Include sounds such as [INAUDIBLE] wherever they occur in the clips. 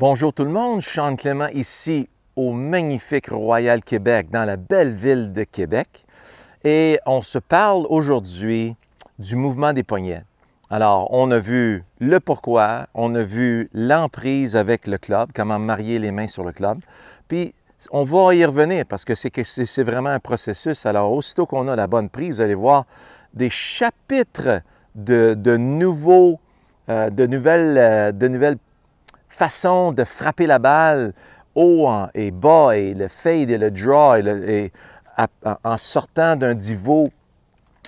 Bonjour tout le monde, Sean Clément ici au magnifique Royal Québec, dans la belle ville de Québec. Et on se parle aujourd'hui du mouvement des poignets. Alors, on a vu le pourquoi, on a vu l'emprise avec le club, comment marier les mains sur le club. Puis, on va y revenir parce que c'est vraiment un processus. Alors, aussitôt qu'on a la bonne prise, vous allez voir des chapitres de, nouveaux, euh, de, nouvelles, euh, de nouvelles façon de frapper la balle haut et bas et le fade et le draw et, en sortant d'un divot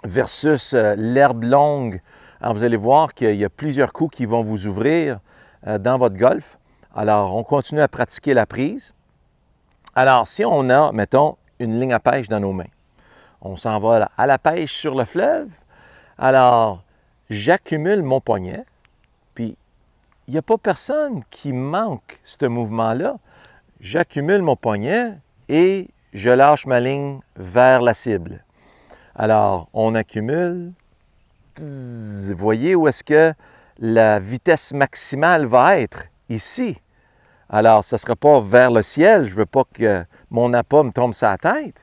versus euh, l'herbe longue. Alors vous allez voir qu'il y a plusieurs coups qui vont vous ouvrir euh, dans votre golf. Alors on continue à pratiquer la prise. Alors si on a, mettons, une ligne à pêche dans nos mains, on s'en va à la pêche sur le fleuve. Alors j'accumule mon poignet il n'y a pas personne qui manque ce mouvement-là. J'accumule mon poignet et je lâche ma ligne vers la cible. Alors, on accumule. Vous voyez où est-ce que la vitesse maximale va être? Ici. Alors, ce ne sera pas vers le ciel. Je ne veux pas que mon appât me tombe sur la tête.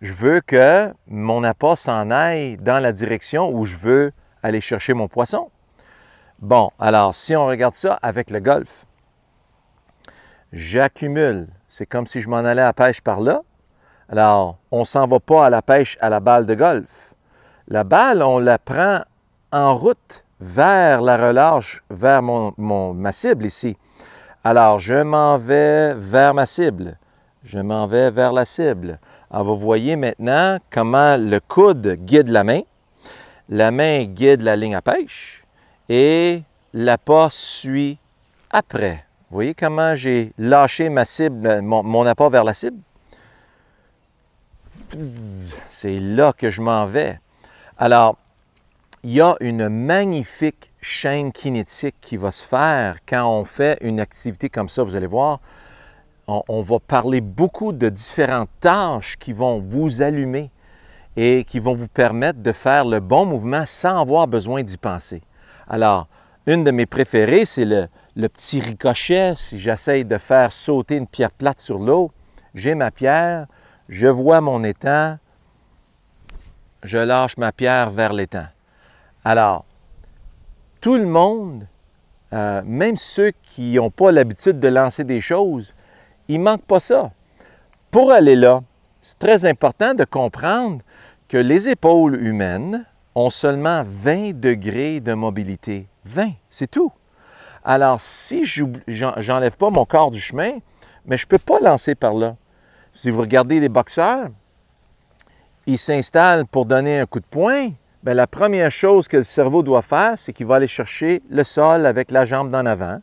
Je veux que mon appât s'en aille dans la direction où je veux aller chercher mon poisson. Bon, alors si on regarde ça avec le golf, j'accumule. C'est comme si je m'en allais à pêche par là. Alors, on ne s'en va pas à la pêche à la balle de golf. La balle, on la prend en route vers la relâche, vers mon, ma cible ici. Alors, je m'en vais vers ma cible. Je m'en vais vers la cible. Alors, vous voyez maintenant comment le coude guide la main. La main guide la ligne à pêche et l'appât suit après. Vous voyez comment j'ai lâché mon, apport vers la cible? C'est là que je m'en vais. Alors, il y a une magnifique chaîne kinétique qui va se faire quand on fait une activité comme ça. Vous allez voir, on va parler beaucoup de différentes tâches qui vont vous allumer et qui vont vous permettre de faire le bon mouvement sans avoir besoin d'y penser. Alors, une de mes préférées, c'est le, petit ricochet. Si j'essaye de faire sauter une pierre plate sur l'eau, j'ai ma pierre, je vois mon étang, je lâche ma pierre vers l'étang. Alors, tout le monde, euh, même ceux qui n'ont pas l'habitude de lancer des choses, il ne manque pas ça. Pour aller là, c'est très important de comprendre que les épaules humaines, ont seulement 20 degrés de mobilité. 20, c'est tout. Alors, si j'enlève pas mon corps du chemin, mais je ne peux pas lancer par là. Si vous regardez les boxeurs, ils s'installent pour donner un coup de poing. Bien, la première chose que le cerveau doit faire, c'est qu'il va aller chercher le sol avec la jambe d'en avant.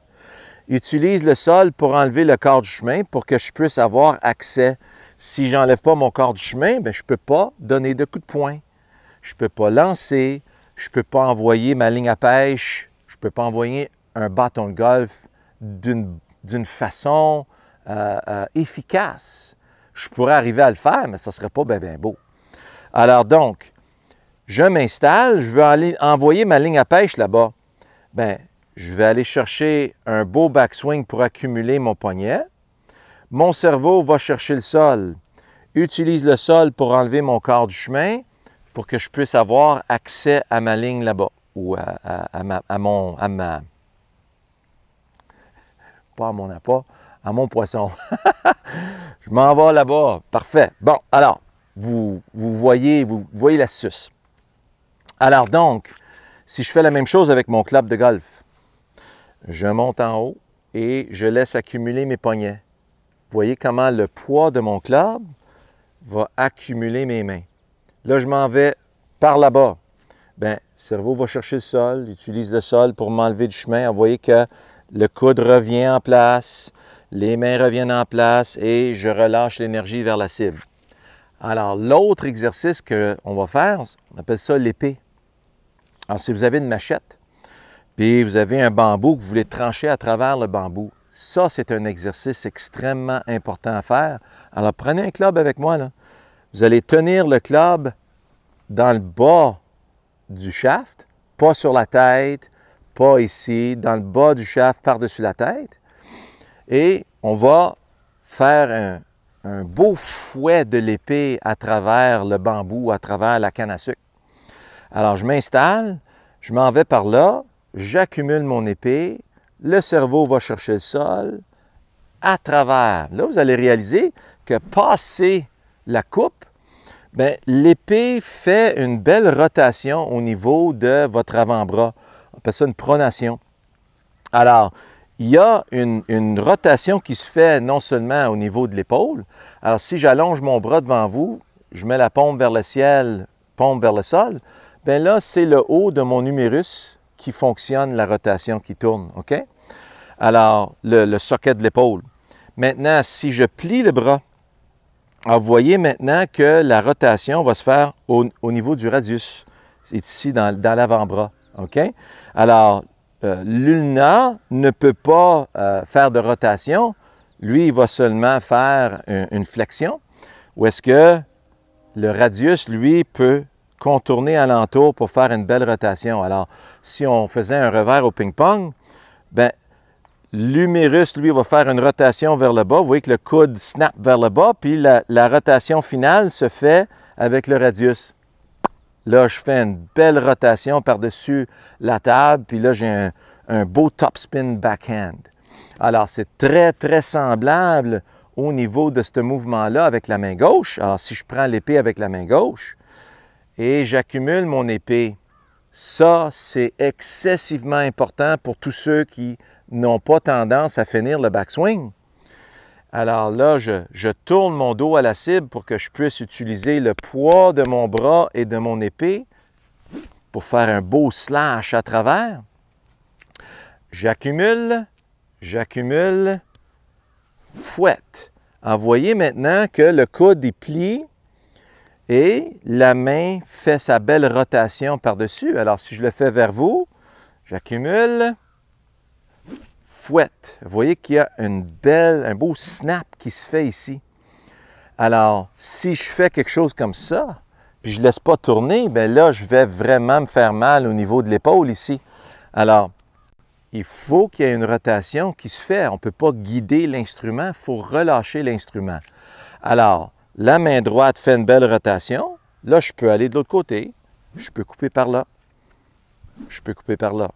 utilise le sol pour enlever le corps du chemin pour que je puisse avoir accès. Si j'enlève pas mon corps du chemin, ben, je ne peux pas donner de coup de poing je ne peux pas lancer, je ne peux pas envoyer ma ligne à pêche, je ne peux pas envoyer un bâton de golf d'une façon euh, euh, efficace. Je pourrais arriver à le faire, mais ça ne serait pas bien, beau. Alors donc, je m'installe, je veux aller envoyer ma ligne à pêche là-bas. Bien, je vais aller chercher un beau backswing pour accumuler mon poignet. Mon cerveau va chercher le sol, utilise le sol pour enlever mon corps du chemin, pour que je puisse avoir accès à ma ligne là-bas ou à, mon. À pas à mon appât, à mon poisson. [LAUGHS] je m'en vais là-bas. Parfait. Bon, alors, vous, vous, voyez, vous voyez la Alors donc, si je fais la même chose avec mon club de golf, je monte en haut et je laisse accumuler mes poignets. Vous voyez comment le poids de mon club va accumuler mes mains. Là, je m'en vais par là-bas. Bien, le cerveau va chercher le sol, utilise le sol pour m'enlever du chemin. Vous voyez que le coude revient en place, les mains reviennent en place et je relâche l'énergie vers la cible. Alors, l'autre exercice qu'on va faire, on appelle ça l'épée. Alors, si vous avez une machette, puis vous avez un bambou que vous voulez trancher à travers le bambou, ça, c'est un exercice extrêmement important à faire. Alors, prenez un club avec moi, là. Vous allez tenir le club dans le bas du shaft, pas sur la tête, pas ici, dans le bas du shaft, par-dessus la tête. Et on va faire un, beau fouet de l'épée à travers le bambou, à travers la canne à sucre. Alors, je m'installe, je m'en vais par là, j'accumule mon épée, le cerveau va chercher le sol à travers. Là, vous allez réaliser que passer la coupe, ben, l'épée fait une belle rotation au niveau de votre avant-bras. On appelle ça une pronation. Alors, il y a une, rotation qui se fait non seulement au niveau de l'épaule. Alors, si j'allonge mon bras devant vous, je mets la pompe vers le ciel, pompe vers le sol, bien là, c'est le haut de mon humérus qui fonctionne, la rotation qui tourne, OK? Alors, le, le socket de l'épaule. Maintenant, si je plie le bras, alors, vous voyez maintenant que la rotation va se faire au, niveau du radius. C'est ici dans, l'avant-bras. OK? Alors, euh, l'ulna ne peut pas euh, faire de rotation. Lui, il va seulement faire une, flexion. Ou est-ce que le radius, lui, peut contourner alentour pour faire une belle rotation? Alors, si on faisait un revers au ping-pong, ben L'humérus, lui, va faire une rotation vers le bas. Vous voyez que le coude snap vers le bas, puis la, rotation finale se fait avec le radius. Là, je fais une belle rotation par-dessus la table, puis là, j'ai un, un beau topspin backhand. Alors, c'est très, très semblable au niveau de ce mouvement-là avec la main gauche. Alors, si je prends l'épée avec la main gauche et j'accumule mon épée, ça, c'est excessivement important pour tous ceux qui n'ont pas tendance à finir le backswing. Alors là, je, tourne mon dos à la cible pour que je puisse utiliser le poids de mon bras et de mon épée pour faire un beau slash à travers. J'accumule, j'accumule, fouette. Alors, voyez maintenant que le coude est plié et la main fait sa belle rotation par-dessus. Alors si je le fais vers vous, j'accumule, fouette. Vous voyez qu'il y a un beau snap qui se fait ici. Alors, si je fais quelque chose comme ça, puis je ne laisse pas tourner, bien là, je vais vraiment me faire mal au niveau de l'épaule ici. Alors, il faut qu'il y ait une rotation qui se fait. On ne peut pas guider l'instrument, il faut relâcher l'instrument. Alors, la main droite fait une belle rotation. Là, je peux aller de l'autre côté. Je peux couper par là. Je peux couper par là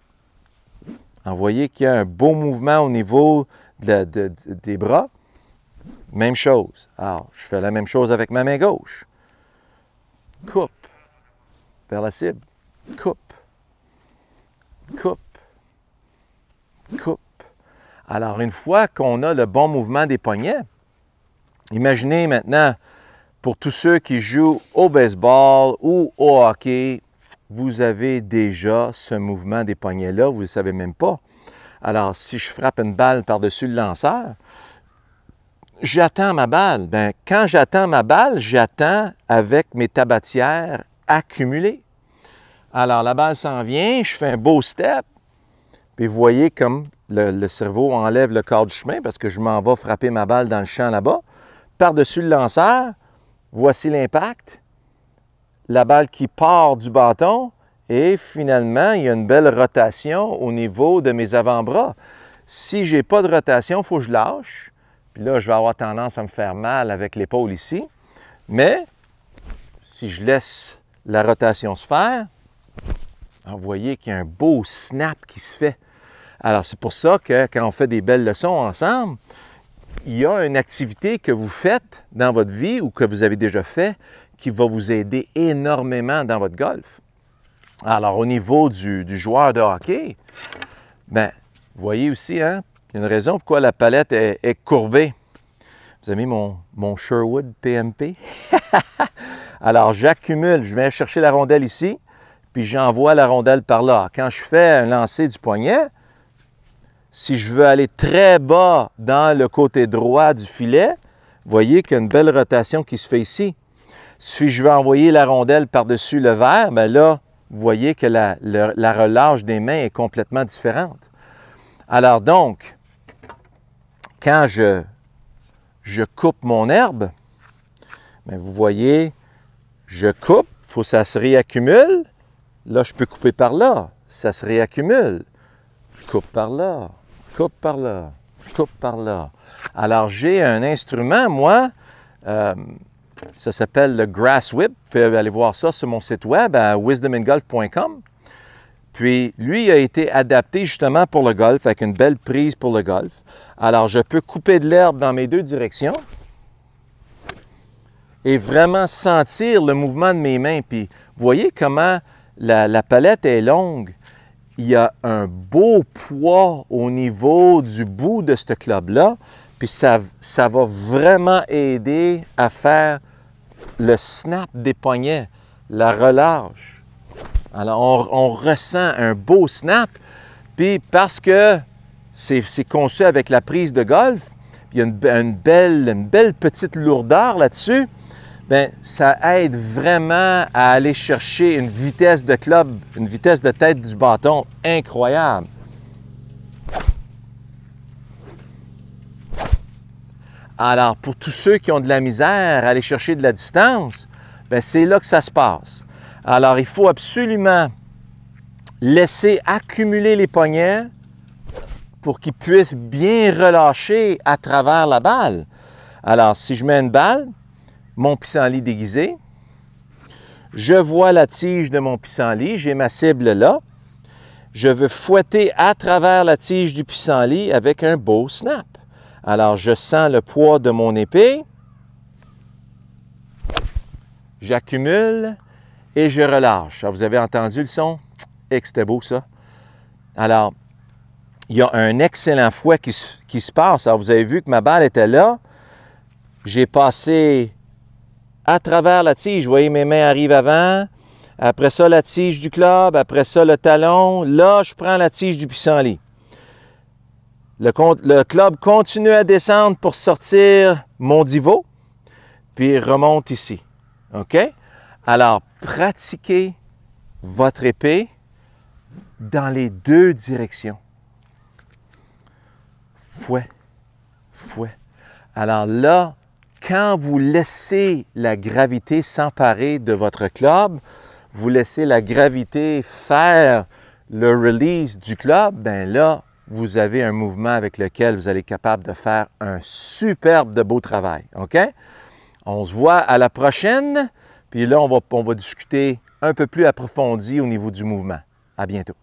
vous voyez qu'il y a un beau mouvement au niveau des bras. Même chose. Alors, je fais la même chose avec ma main gauche. Coupe vers la cible. Coupe. Coupe. Coupe. Alors, une fois qu'on a le bon mouvement des poignets, imaginez maintenant, pour tous ceux qui jouent au baseball ou au hockey vous avez déjà ce mouvement des poignets-là, vous ne le savez même pas. Alors, si je frappe une balle par-dessus le lanceur, j'attends ma balle. Bien, quand j'attends ma balle, j'attends avec mes tabatières accumulées. Alors, la balle s'en vient, je fais un beau step, puis vous voyez comme le, le cerveau enlève le corps du chemin parce que je m'en vais frapper ma balle dans le champ là-bas. Par-dessus le lanceur, voici l'impact la balle qui part du bâton et finalement, il y a une belle rotation au niveau de mes avant-bras. Si je n'ai pas de rotation, il faut que je lâche. Puis là, je vais avoir tendance à me faire mal avec l'épaule ici. Mais si je laisse la rotation se faire, ah, vous voyez qu'il y a un beau snap qui se fait. Alors, c'est pour ça que quand on fait des belles leçons ensemble, il y a une activité que vous faites dans votre vie ou que vous avez déjà fait qui va vous aider énormément dans votre golf. Alors, au niveau du, joueur de hockey, bien, vous voyez aussi, hein, il y a une raison pourquoi la palette est, courbée. Vous avez mon, mon Sherwood PMP. [LAUGHS] Alors, j'accumule, je viens chercher la rondelle ici, puis j'envoie la rondelle par là. Quand je fais un lancer du poignet, si je veux aller très bas dans le côté droit du filet, voyez qu'il y a une belle rotation qui se fait ici. Si je veux envoyer la rondelle par-dessus le verre, bien là, vous voyez que la, relâche des mains est complètement différente. Alors donc, quand je, je coupe mon herbe, bien vous voyez, je coupe, il faut que ça se réaccumule. Là, je peux couper par là, ça se réaccumule. Coupe par là, coupe par là, coupe par là. Alors, j'ai un instrument, moi, euh, ça s'appelle le Grass Whip. Vous pouvez aller voir ça sur mon site web à wisdomingolf.com. Puis, lui a été adapté justement pour le golf, avec une belle prise pour le golf. Alors, je peux couper de l'herbe dans mes deux directions et vraiment sentir le mouvement de mes mains. Puis, voyez comment la, palette est longue. Il y a un beau poids au niveau du bout de ce club-là. Puis ça, va vraiment aider à faire le snap des poignets, la relâche. Alors, on, ressent un beau snap, puis parce que c'est conçu avec la prise de golf, puis il y a une, belle, une belle petite lourdeur là-dessus, bien, ça aide vraiment à aller chercher une vitesse de club, une vitesse de tête du bâton incroyable. Alors, pour tous ceux qui ont de la misère à aller chercher de la distance, ben, c'est là que ça se passe. Alors, il faut absolument laisser accumuler les poignets pour qu'ils puissent bien relâcher à travers la balle. Alors, si je mets une balle, mon pissenlit déguisé, je vois la tige de mon pissenlit, j'ai ma cible là, je veux fouetter à travers la tige du pissenlit avec un beau snap. Alors, je sens le poids de mon épée. J'accumule et je relâche. Alors, ah, vous avez entendu le son? Et eh, c'était beau, ça. Alors, il y a un excellent fouet qui, qui se passe. Alors, vous avez vu que ma balle était là. J'ai passé à travers la tige. Vous voyez, mes mains arrivent avant. Après ça, la tige du club. Après ça, le talon. Là, je prends la tige du lit. Le, club continue à descendre pour sortir mon divot puis remonte ici. OK? Alors, pratiquez votre épée dans les deux directions. Fouet, fouet. Alors là, quand vous laissez la gravité s'emparer de votre club, vous laissez la gravité faire le release du club, ben là, vous avez un mouvement avec lequel vous allez capable de faire un superbe de beau travail. OK? On se voit à la prochaine. Puis là, on va, on va discuter un peu plus approfondi au niveau du mouvement. À bientôt.